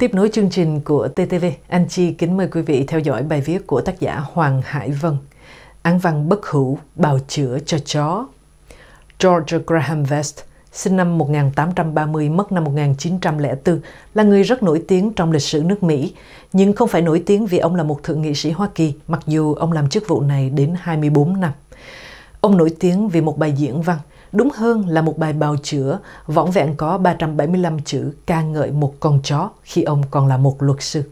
Tiếp nối chương trình của TTV, Anh Chi kính mời quý vị theo dõi bài viết của tác giả Hoàng Hải Vân, Án văn bất hữu bào chữa cho chó. George Graham Vest, sinh năm 1830, mất năm 1904, là người rất nổi tiếng trong lịch sử nước Mỹ, nhưng không phải nổi tiếng vì ông là một thượng nghị sĩ Hoa Kỳ, mặc dù ông làm chức vụ này đến 24 năm. Ông nổi tiếng vì một bài diễn văn Đúng hơn là một bài bào chữa võng vẹn có 375 chữ ca ngợi một con chó khi ông còn là một luật sư.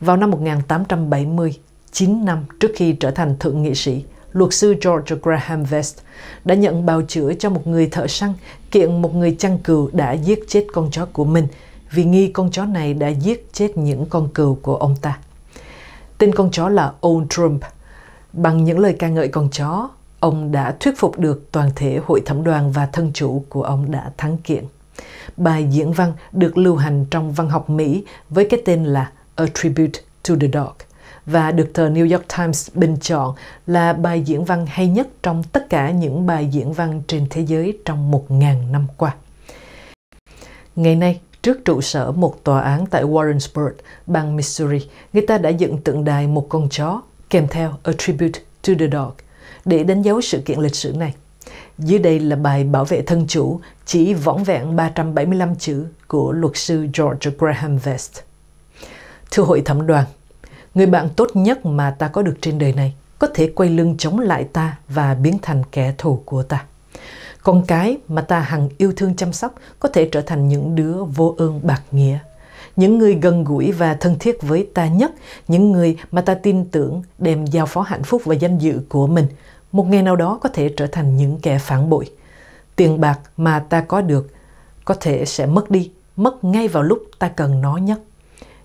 Vào năm 1870, 9 năm trước khi trở thành thượng nghị sĩ, luật sư George Graham Vest đã nhận bào chữa cho một người thợ săn kiện một người chăn cừu đã giết chết con chó của mình vì nghi con chó này đã giết chết những con cừu của ông ta. Tên con chó là Old Trump. Bằng những lời ca ngợi con chó, ông đã thuyết phục được toàn thể hội thẩm đoàn và thân chủ của ông đã thắng kiện. Bài diễn văn được lưu hành trong văn học Mỹ với cái tên là A Tribute to the Dog và được tờ New York Times bình chọn là bài diễn văn hay nhất trong tất cả những bài diễn văn trên thế giới trong 1.000 năm qua. Ngày nay, trước trụ sở một tòa án tại Warrensburg, bang Missouri, người ta đã dựng tượng đài một con chó kèm theo A Tribute to the Dog – để đánh dấu sự kiện lịch sử này. Dưới đây là bài bảo vệ thân chủ chỉ võng vẹn 375 chữ của luật sư George Graham Vest. Thưa hội thẩm đoàn, người bạn tốt nhất mà ta có được trên đời này có thể quay lưng chống lại ta và biến thành kẻ thù của ta. Con cái mà ta hằng yêu thương chăm sóc có thể trở thành những đứa vô ơn bạc nghĩa những người gần gũi và thân thiết với ta nhất, những người mà ta tin tưởng đem giao phó hạnh phúc và danh dự của mình, một ngày nào đó có thể trở thành những kẻ phản bội. Tiền bạc mà ta có được có thể sẽ mất đi, mất ngay vào lúc ta cần nó nhất.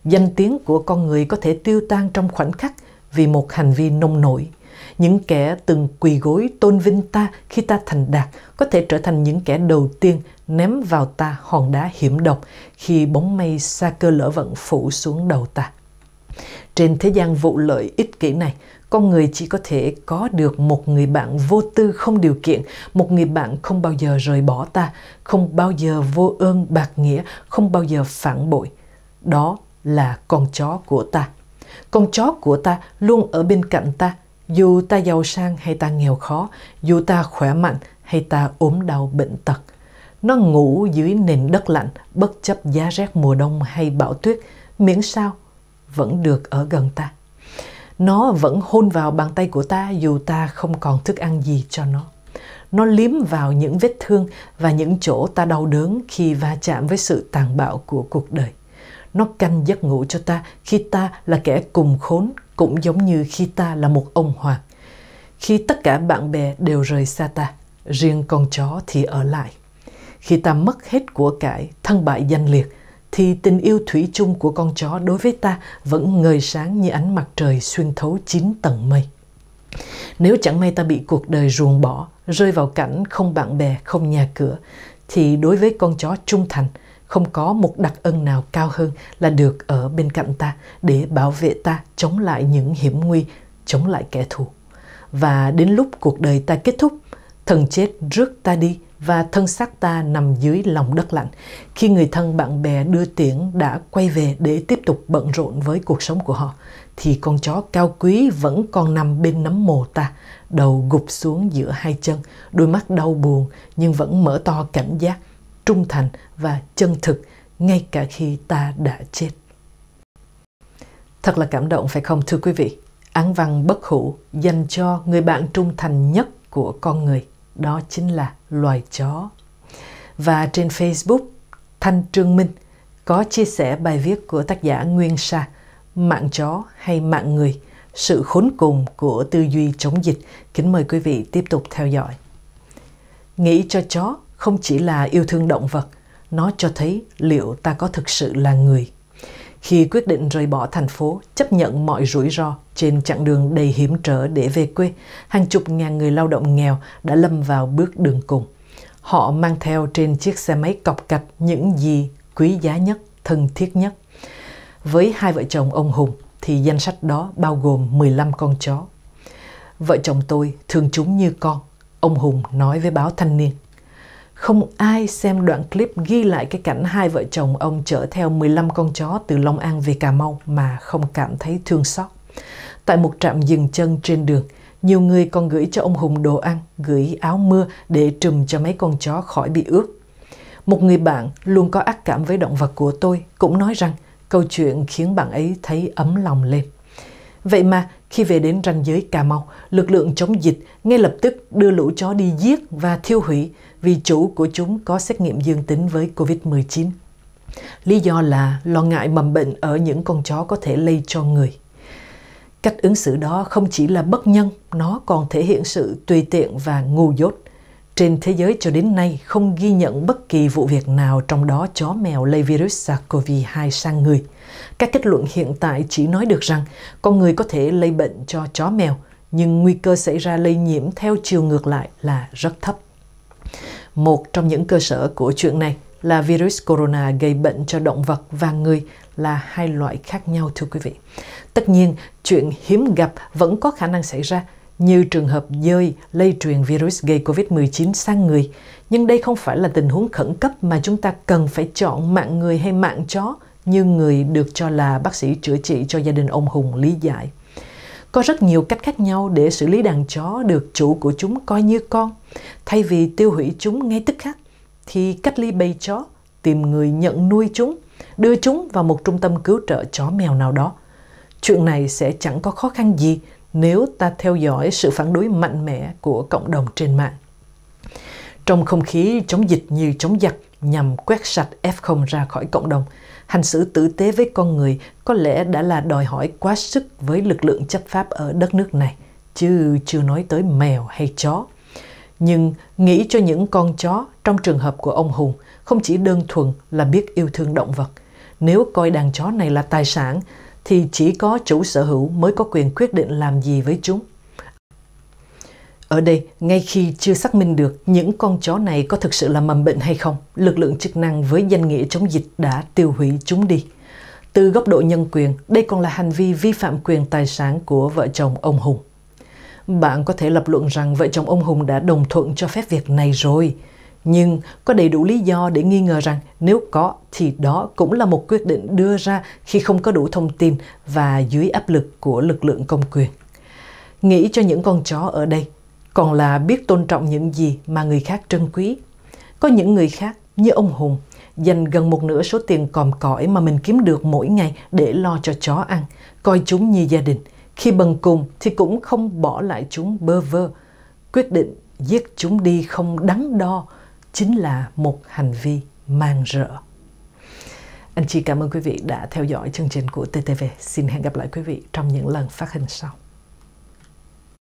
Danh tiếng của con người có thể tiêu tan trong khoảnh khắc vì một hành vi nông nổi. Những kẻ từng quỳ gối tôn vinh ta khi ta thành đạt có thể trở thành những kẻ đầu tiên ném vào ta hòn đá hiểm độc khi bóng mây xa cơ lỡ vận phủ xuống đầu ta. Trên thế gian vụ lợi ích kỷ này, con người chỉ có thể có được một người bạn vô tư không điều kiện, một người bạn không bao giờ rời bỏ ta, không bao giờ vô ơn bạc nghĩa, không bao giờ phản bội. Đó là con chó của ta. Con chó của ta luôn ở bên cạnh ta, dù ta giàu sang hay ta nghèo khó, dù ta khỏe mạnh hay ta ốm đau bệnh tật, nó ngủ dưới nền đất lạnh bất chấp giá rét mùa đông hay bão tuyết, miễn sao vẫn được ở gần ta. Nó vẫn hôn vào bàn tay của ta dù ta không còn thức ăn gì cho nó. Nó liếm vào những vết thương và những chỗ ta đau đớn khi va chạm với sự tàn bạo của cuộc đời nó canh giấc ngủ cho ta khi ta là kẻ cùng khốn cũng giống như khi ta là một ông hoàng. Khi tất cả bạn bè đều rời xa ta, riêng con chó thì ở lại. Khi ta mất hết của cải, thân bại danh liệt, thì tình yêu thủy chung của con chó đối với ta vẫn ngời sáng như ánh mặt trời xuyên thấu chín tầng mây. Nếu chẳng may ta bị cuộc đời ruồng bỏ, rơi vào cảnh không bạn bè, không nhà cửa, thì đối với con chó trung thành – không có một đặc ân nào cao hơn là được ở bên cạnh ta để bảo vệ ta chống lại những hiểm nguy, chống lại kẻ thù. Và đến lúc cuộc đời ta kết thúc, thần chết rước ta đi và thân xác ta nằm dưới lòng đất lạnh khi người thân bạn bè đưa tiễn đã quay về để tiếp tục bận rộn với cuộc sống của họ thì con chó cao quý vẫn còn nằm bên nấm mồ ta đầu gục xuống giữa hai chân đôi mắt đau buồn nhưng vẫn mở to cảnh giác trung thành và chân thực ngay cả khi ta đã chết. Thật là cảm động phải không thưa quý vị? Án văn bất hủ dành cho người bạn trung thành nhất của con người, đó chính là loài chó. Và trên Facebook, Thanh Trương Minh có chia sẻ bài viết của tác giả Nguyên Sa, Mạng chó hay mạng người, sự khốn cùng của tư duy chống dịch. Kính mời quý vị tiếp tục theo dõi. Nghĩ cho chó không chỉ là yêu thương động vật nó cho thấy liệu ta có thực sự là người khi quyết định rời bỏ thành phố chấp nhận mọi rủi ro trên chặng đường đầy hiểm trở để về quê hàng chục ngàn người lao động nghèo đã lâm vào bước đường cùng họ mang theo trên chiếc xe máy cọc cạch những gì quý giá nhất thân thiết nhất với hai vợ chồng ông Hùng thì danh sách đó bao gồm 15 con chó. Vợ chồng tôi thương chúng như con, ông Hùng nói với báo Thanh niên. Không ai xem đoạn clip ghi lại cái cảnh hai vợ chồng ông chở theo 15 con chó từ Long An về Cà Mau mà không cảm thấy thương xót. Tại một trạm dừng chân trên đường, nhiều người còn gửi cho ông Hùng đồ ăn, gửi áo mưa để trùm cho mấy con chó khỏi bị ướt. Một người bạn luôn có ác cảm với động vật của tôi cũng nói rằng câu chuyện khiến bạn ấy thấy ấm lòng lên. Vậy mà khi về đến ranh giới Cà Mau, lực lượng chống dịch ngay lập tức đưa lũ chó đi giết và thiêu hủy vì chủ của chúng có xét nghiệm dương tính với COVID-19. Lý do là lo ngại mầm bệnh ở những con chó có thể lây cho người. Cách ứng xử đó không chỉ là bất nhân, nó còn thể hiện sự tùy tiện và ngu dốt trên thế giới cho đến nay không ghi nhận bất kỳ vụ việc nào trong đó chó mèo lây virus SARS-CoV-2 sang người. Các kết luận hiện tại chỉ nói được rằng con người có thể lây bệnh cho chó mèo, nhưng nguy cơ xảy ra lây nhiễm theo chiều ngược lại là rất thấp. Một trong những cơ sở của chuyện này là virus corona gây bệnh cho động vật và người là hai loại khác nhau thưa quý vị. Tất nhiên, chuyện hiếm gặp vẫn có khả năng xảy ra như trường hợp dơi lây truyền virus gây COVID-19 sang người. Nhưng đây không phải là tình huống khẩn cấp mà chúng ta cần phải chọn mạng người hay mạng chó như người được cho là bác sĩ chữa trị cho gia đình ông Hùng lý giải. Có rất nhiều cách khác nhau để xử lý đàn chó được chủ của chúng coi như con. Thay vì tiêu hủy chúng ngay tức khắc, thì cách ly bầy chó, tìm người nhận nuôi chúng, đưa chúng vào một trung tâm cứu trợ chó mèo nào đó. Chuyện này sẽ chẳng có khó khăn gì nếu ta theo dõi sự phản đối mạnh mẽ của cộng đồng trên mạng. Trong không khí chống dịch như chống giặc nhằm quét sạch F0 ra khỏi cộng đồng, hành xử tử tế với con người có lẽ đã là đòi hỏi quá sức với lực lượng chấp pháp ở đất nước này, chứ chưa nói tới mèo hay chó. Nhưng nghĩ cho những con chó trong trường hợp của ông Hùng không chỉ đơn thuần là biết yêu thương động vật. Nếu coi đàn chó này là tài sản, thì chỉ có chủ sở hữu mới có quyền quyết định làm gì với chúng. Ở đây, ngay khi chưa xác minh được những con chó này có thực sự là mầm bệnh hay không, lực lượng chức năng với danh nghĩa chống dịch đã tiêu hủy chúng đi. Từ góc độ nhân quyền, đây còn là hành vi vi phạm quyền tài sản của vợ chồng ông Hùng. Bạn có thể lập luận rằng vợ chồng ông Hùng đã đồng thuận cho phép việc này rồi, nhưng có đầy đủ lý do để nghi ngờ rằng nếu có thì đó cũng là một quyết định đưa ra khi không có đủ thông tin và dưới áp lực của lực lượng công quyền. Nghĩ cho những con chó ở đây, còn là biết tôn trọng những gì mà người khác trân quý. Có những người khác như ông Hùng dành gần một nửa số tiền còm cõi mà mình kiếm được mỗi ngày để lo cho chó ăn, coi chúng như gia đình. Khi bần cùng thì cũng không bỏ lại chúng bơ vơ. Quyết định giết chúng đi không đắn đo chính là một hành vi mang rợ. Anh chị cảm ơn quý vị đã theo dõi chương trình của TTV. Xin hẹn gặp lại quý vị trong những lần phát hình sau.